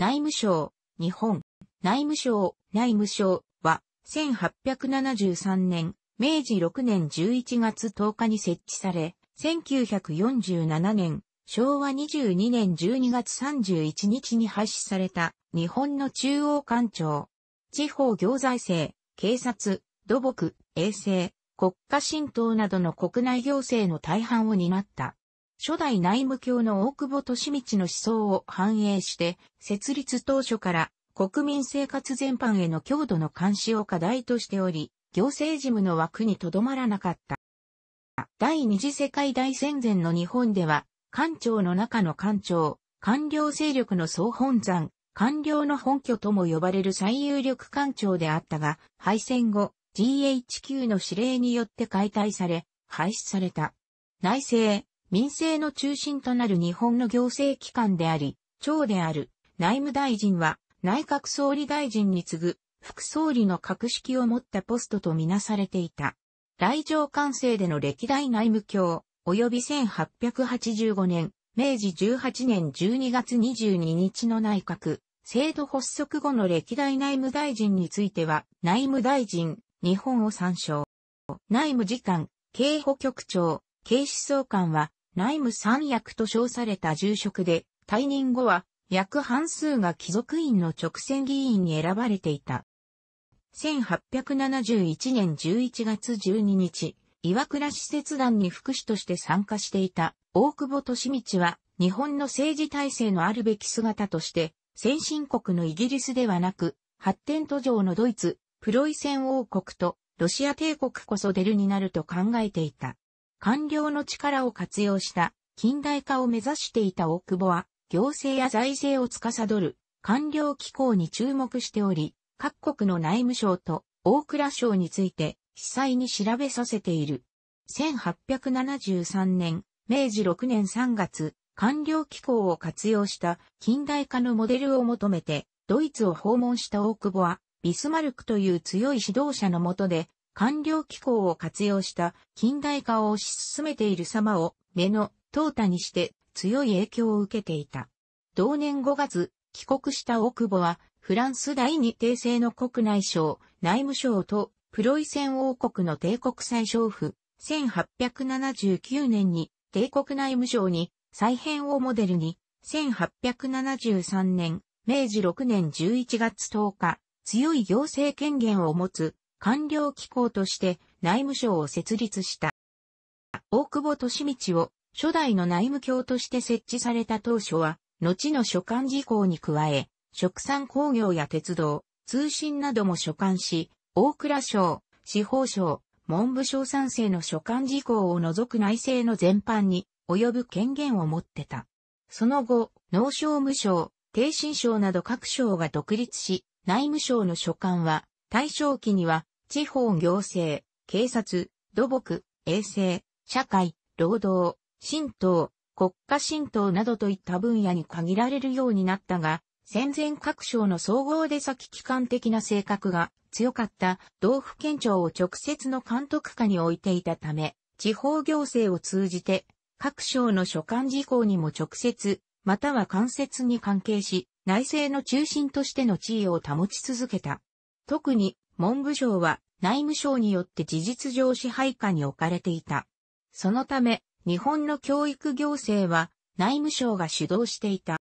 内務省、日本、内務省、内務省は、1873年、明治6年11月10日に設置され、1947年、昭和22年12月31日に廃止された日本の中央官庁、地方行財政、警察、土木、衛生、国家神道などの国内行政の大半を担った。初代内務卿の大久保利道の思想を反映して、設立当初から国民生活全般への強度の監視を課題としており、行政事務の枠にとどまらなかった。第二次世界大戦前の日本では、官庁の中の官庁、官僚勢力の総本山、官僚の本拠とも呼ばれる最有力官庁であったが、敗戦後、GHQ の指令によって解体され、廃止された。内政、民政の中心となる日本の行政機関であり、長である内務大臣は内閣総理大臣に次ぐ副総理の格式を持ったポストとみなされていた。来場完成での歴代内務卿、及び1885年、明治18年12月22日の内閣、制度発足後の歴代内務大臣については、内務大臣、日本を参照。内務次官、警保局長、警視総監は、内務三役と称された住職で、退任後は、約半数が貴族院の直選議員に選ばれていた。1871年11月12日、岩倉使節団に副使として参加していた大久保利道は、日本の政治体制のあるべき姿として、先進国のイギリスではなく、発展途上のドイツ、プロイセン王国とロシア帝国こそ出るになると考えていた。官僚の力を活用した近代化を目指していた大久保は、行政や財政を司る官僚機構に注目しており、各国の内務省と大蔵省について、被災に調べさせている。1873年、明治6年3月、官僚機構を活用した近代化のモデルを求めて、ドイツを訪問した大久保は、ビスマルクという強い指導者のもとで、官僚機構を活用した近代化を推し進めている様を目の淘汰にして強い影響を受けていた。同年5月、帰国した大久保はフランス第二帝政の国内省、内務省とプロイセン王国の帝国最小府、1879年に帝国内務省に再編をモデルに、1873年、明治6年11月10日、強い行政権限を持つ官僚機構として内務省を設立した。大久保利道を初代の内務卿として設置された当初は、後の所管事項に加え、食産工業や鉄道、通信なども所管し、大蔵省、司法省、文部省賛成の所管事項を除く内政の全般に及ぶ権限を持ってた。その後、農商務省、低信省など各省が独立し、内務省の所管は、大正期には地方行政、警察、土木、衛生、社会、労働、神道、国家神道などといった分野に限られるようになったが、戦前各省の総合で先機関的な性格が強かった道府県庁を直接の監督下に置いていたため、地方行政を通じて各省の所管事項にも直接、または間接に関係し、内政の中心としての地位を保ち続けた。特に文部省は内務省によって事実上支配下に置かれていた。そのため、日本の教育行政は内務省が主導していた。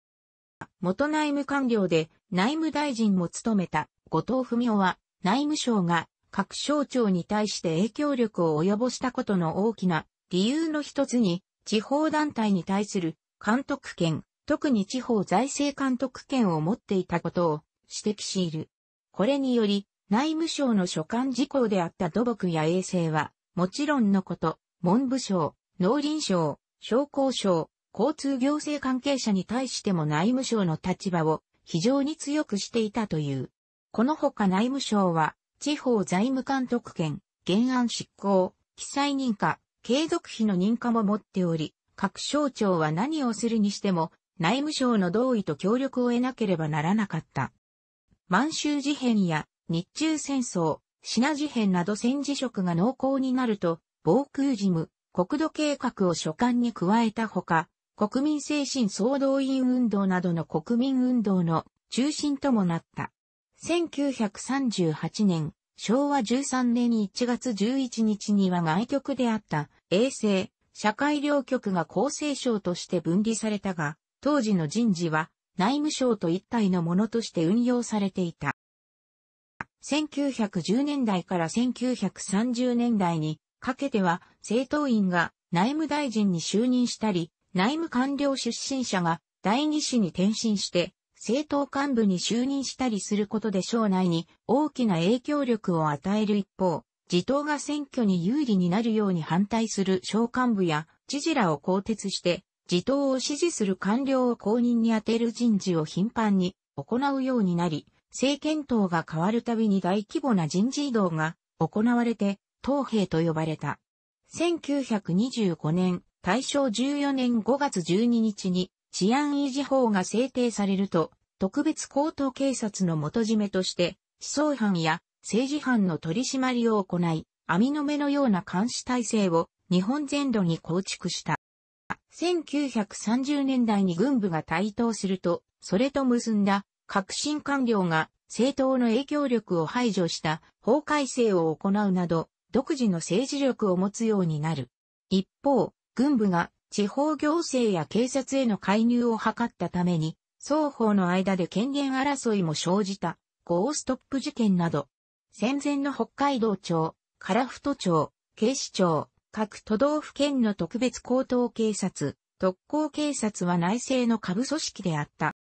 元内務官僚で内務大臣も務めた後藤文夫は内務省が各省庁に対して影響力を及ぼしたことの大きな理由の一つに地方団体に対する監督権、特に地方財政監督権を持っていたことを指摘しいる。これにより内務省の所管事項であった土木や衛生は、もちろんのこと、文部省、農林省、商工省、交通行政関係者に対しても内務省の立場を非常に強くしていたという。このほか内務省は、地方財務監督権、原案執行、記載認可、継続費の認可も持っており、各省庁は何をするにしても、内務省の同意と協力を得なければならなかった。満州事変や日中戦争、品事変など戦時色が濃厚になると、防空事務、国土計画を所管に加えたほか、国民精神総動員運動などの国民運動の中心ともなった。1938年、昭和13年1月11日には外局であった衛生、社会両局が厚生省として分離されたが、当時の人事は内務省と一体のものとして運用されていた。1910年代から1930年代にかけては政党員が内務大臣に就任したり、内務官僚出身者が第二子に転身して政党幹部に就任したりすることで省内に大きな影響力を与える一方、自党が選挙に有利になるように反対する省幹部や知事らを更迭して、自党を支持する官僚を公認に充てる人事を頻繁に行うようになり、政権党が変わるたびに大規模な人事異動が行われて、党兵と呼ばれた。1925年、大正14年5月12日に治安維持法が制定されると、特別高等警察の元締めとして、思想犯や政治犯の取り締まりを行い、網の目のような監視体制を日本全土に構築した。1930年代に軍部が台頭すると、それと結んだ革新官僚が政党の影響力を排除した法改正を行うなど、独自の政治力を持つようになる。一方、軍部が地方行政や警察への介入を図ったために、双方の間で権限争いも生じた、ゴーストップ事件など、戦前の北海道庁、樺太町、警視庁、各都道府県の特別高等警察、特攻警察は内政の下部組織であった。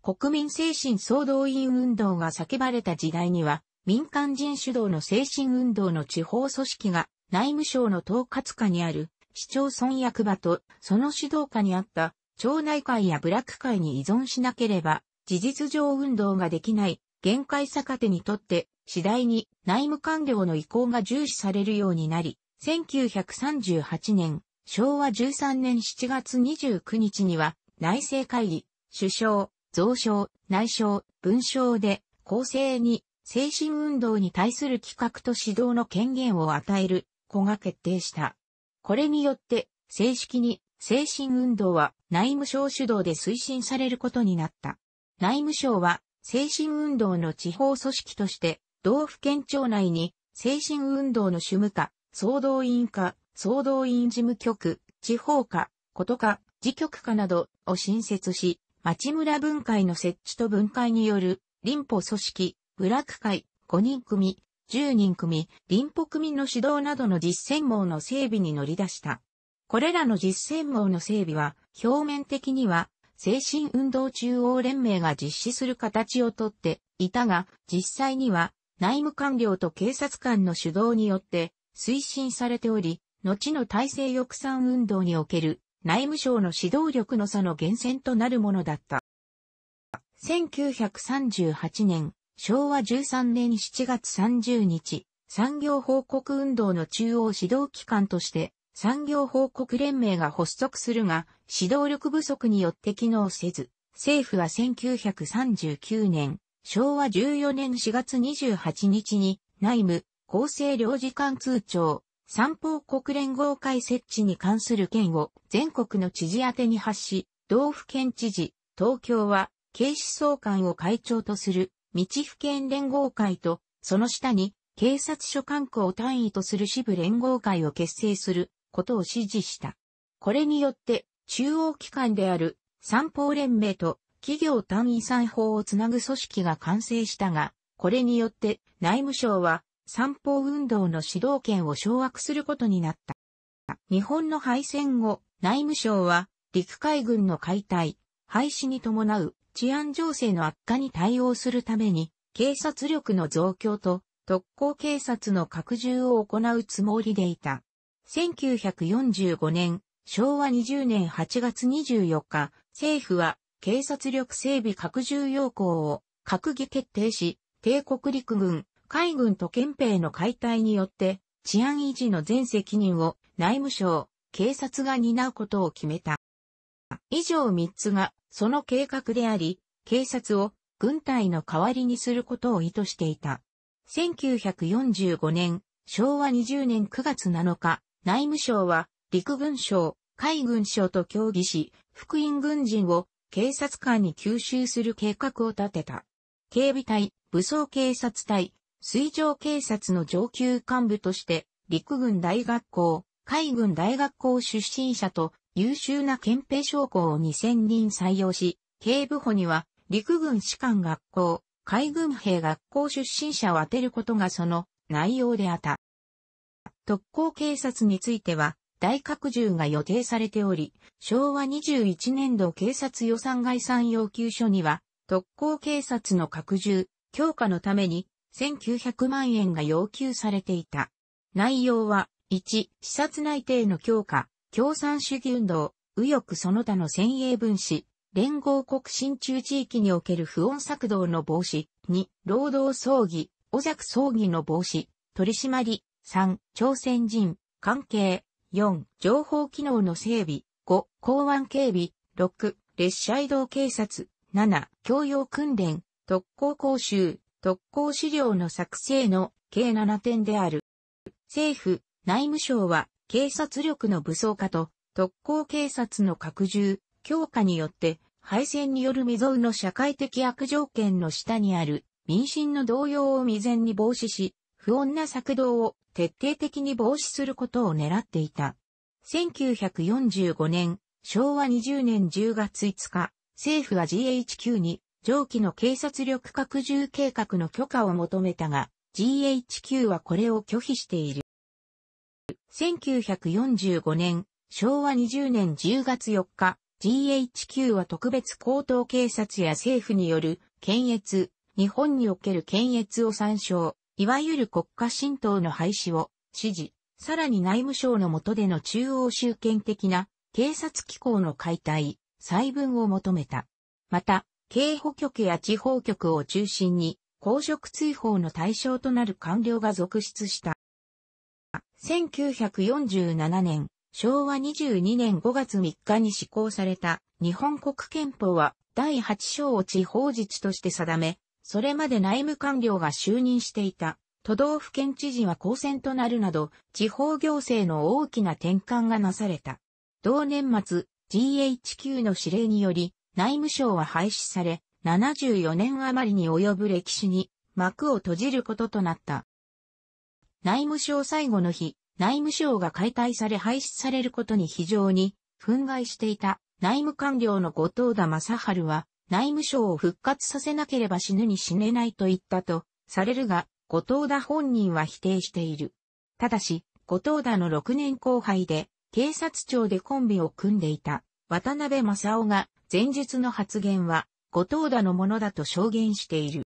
国民精神総動員運動が叫ばれた時代には、民間人主導の精神運動の地方組織が内務省の統括下にある市町村役場とその指導下にあった町内会や部落会に依存しなければ事実上運動ができない限界逆手にとって次第に内務官僚の意向が重視されるようになり、1938年昭和13年7月29日には内政会議、首相、増章、内章、文章で、公正に、精神運動に対する企画と指導の権限を与える、子が決定した。これによって、正式に、精神運動は内務省主導で推進されることになった。内務省は、精神運動の地方組織として、道府県庁内に、精神運動の主務課、総動員課、総動員事務局、地方課、こと課、事局課などを新設し、町村分会の設置と分解による、林保組織、部落会、5人組、10人組、林保組の指導などの実践網の整備に乗り出した。これらの実践網の整備は、表面的には、精神運動中央連盟が実施する形をとっていたが、実際には、内務官僚と警察官の主導によって推進されており、後の体制抑散運動における内務省の指導力の差の源泉となるものだった。1938年、昭和13年7月30日、産業報告運動の中央指導機関として、産業報告連盟が発足するが、指導力不足によって機能せず、政府は1939年、昭和14年4月28日に、内務、厚生領事館通帳、三方国連合会設置に関する件を全国の知事宛てに発し、道府県知事、東京は、警視総監を会長とする、道府県連合会と、その下に、警察署管区を単位とする支部連合会を結成することを指示した。これによって、中央機関である、三方連盟と、企業単位参法をつなぐ組織が完成したが、これによって、内務省は、三方運動の指導権を掌握することになった。日本の敗戦後、内務省は陸海軍の解体、廃止に伴う治安情勢の悪化に対応するために、警察力の増強と特攻警察の拡充を行うつもりでいた。1945年、昭和20年8月24日、政府は警察力整備拡充要項を閣議決定し、帝国陸軍、海軍と憲兵の解体によって、治安維持の全責任を内務省、警察が担うことを決めた。以上3つがその計画であり、警察を軍隊の代わりにすることを意図していた。1945年、昭和20年9月7日、内務省は陸軍省、海軍省と協議し、福音軍人を警察官に吸収する計画を立てた。警備隊、武装警察隊、水上警察の上級幹部として、陸軍大学校、海軍大学校出身者と優秀な憲兵将校を2000人採用し、警部補には陸軍士官学校、海軍兵学校出身者を当てることがその内容であった。特攻警察については、大拡充が予定されており、昭和21年度警察予算概算要求書には、特攻警察の拡充、強化のために1900万円が要求されていた。内容は、1、視察内定の強化、共産主義運動、右翼その他の先鋭分子、連合国新中地域における不穏作動の防止、2、労働葬儀、小弱葬儀の防止、取締り、3、朝鮮人、関係、4、情報機能の整備、5、港湾警備、6、列車移動警察、7、教養訓練、特攻講習、特攻資料の作成の計7点である。政府、内務省は警察力の武装化と特攻警察の拡充、強化によって敗戦による未曾有の社会的悪条件の下にある民進の動揺を未然に防止し、不穏な作動を徹底的に防止することを狙っていた。1945年、昭和20年10月5日、政府は GHQ に上記の警察力拡充計画の許可を求めたが、GHQ はこれを拒否している。1945年、昭和20年10月4日、GHQ は特別高等警察や政府による検閲、日本における検閲を参照、いわゆる国家神道の廃止を指示、さらに内務省の下での中央集権的な警察機構の解体、細分を求めた。また、警保局や地方局を中心に、公職追放の対象となる官僚が続出した。1947年、昭和22年5月3日に施行された日本国憲法は第8章を地方自治として定め、それまで内務官僚が就任していた都道府県知事は公選となるなど、地方行政の大きな転換がなされた。同年末、GHQ の指令により、内務省は廃止され、74年余りに及ぶ歴史に幕を閉じることとなった。内務省最後の日、内務省が解体され廃止されることに非常に憤慨していた内務官僚の後藤田正治は内務省を復活させなければ死ぬに死ねないと言ったとされるが、後藤田本人は否定している。ただし、後藤田の6年後輩で警察庁でコンビを組んでいた渡辺正夫が前述の発言は、後藤田のものだと証言している。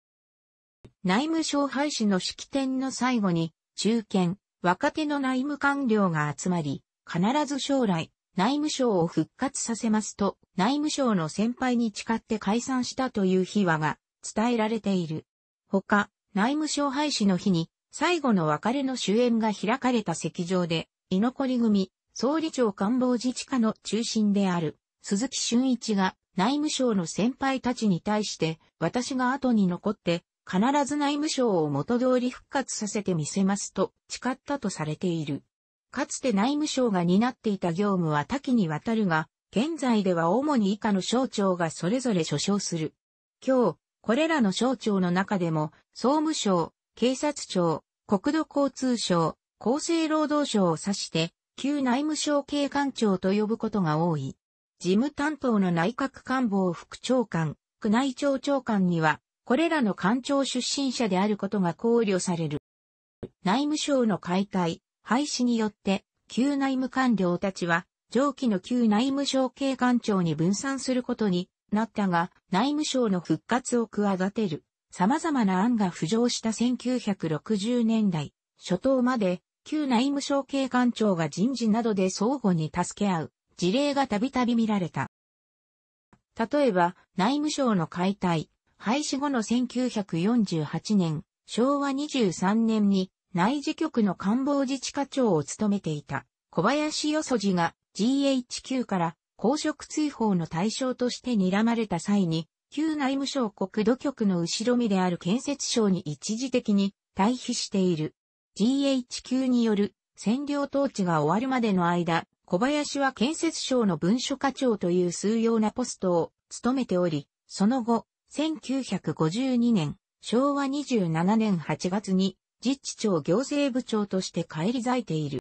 内務省廃止の式典の最後に、中堅、若手の内務官僚が集まり、必ず将来、内務省を復活させますと、内務省の先輩に誓って解散したという秘話が伝えられている。他、内務省廃止の日に、最後の別れの主演が開かれた席上で、居残り組、総理庁官房自治課の中心である、鈴木俊一が内務省の先輩たちに対して、私が後に残って、必ず内務省を元通り復活させてみせますと誓ったとされている。かつて内務省が担っていた業務は多岐にわたるが、現在では主に以下の省庁がそれぞれ所掌する。今日、これらの省庁の中でも、総務省、警察庁、国土交通省、厚生労働省を指して、旧内務省警官庁と呼ぶことが多い。事務担当の内閣官房副長官、区内庁長官には、これらの官庁出身者であることが考慮される。内務省の解体、廃止によって、旧内務官僚たちは、上記の旧内務省警官庁に分散することになったが、内務省の復活を企てる、様々な案が浮上した1960年代、初頭まで、旧内務省警官庁が人事などで相互に助け合う、事例がたびたび見られた。例えば、内務省の解体、廃止後の1948年、昭和23年に内事局の官房自治課長を務めていた小林よそじが GHQ から公職追放の対象として睨まれた際に、旧内務省国土局の後ろ身である建設省に一時的に退避している。GHQ による占領統治が終わるまでの間、小林は建設省の文書課長という数要なポストを務めており、その後、1952年、昭和27年8月に、自治庁行政部長として返り咲いている。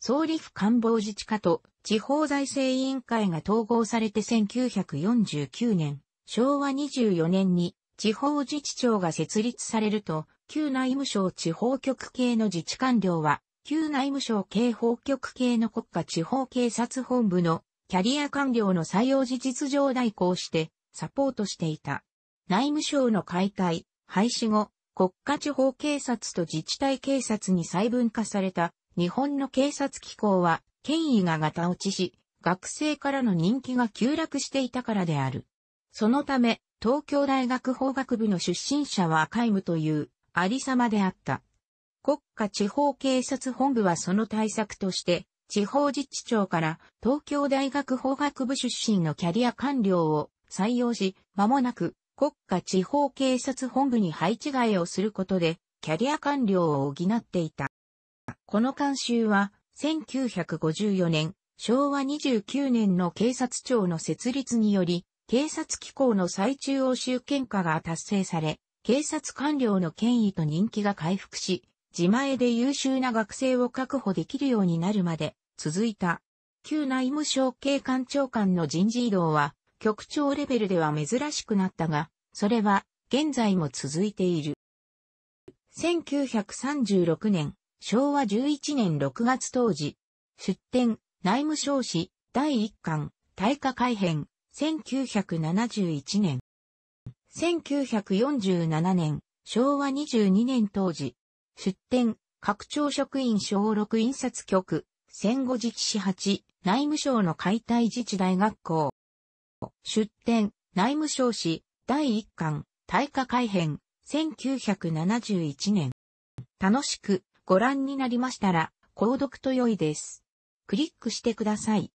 総理府官房自治課と地方財政委員会が統合されて1949年、昭和24年に地方自治庁が設立されると、旧内務省地方局系の自治官僚は旧内務省警報局系の国家地方警察本部のキャリア官僚の採用事実上代行してサポートしていた。内務省の解体、廃止後、国家地方警察と自治体警察に細分化された日本の警察機構は権威がガタ落ちし、学生からの人気が急落していたからである。そのため、東京大学法学部の出身者は皆無というありさまであった。国家地方警察本部はその対策として、地方自治庁から東京大学法学部出身のキャリア官僚を採用し、間もなく国家地方警察本部に配置替えをすることで、キャリア官僚を補っていた。この監修は、1954年、昭和29年の警察庁の設立により、警察機構の最中央集権化が達成され、警察官僚の権威と人気が回復し、自前で優秀な学生を確保できるようになるまで続いた。旧内務省警官長官の人事異動は局長レベルでは珍しくなったが、それは現在も続いている。1936年、昭和11年6月当時、出展、内務省史、第1巻、大化改編、1971年。1947年、昭和22年当時、出展、拡張職員小6印刷局、戦後時期市8、内務省の解体自治大学校。出展、内務省史、第1巻、大化改編、1971年。楽しくご覧になりましたら、購読と良いです。クリックしてください。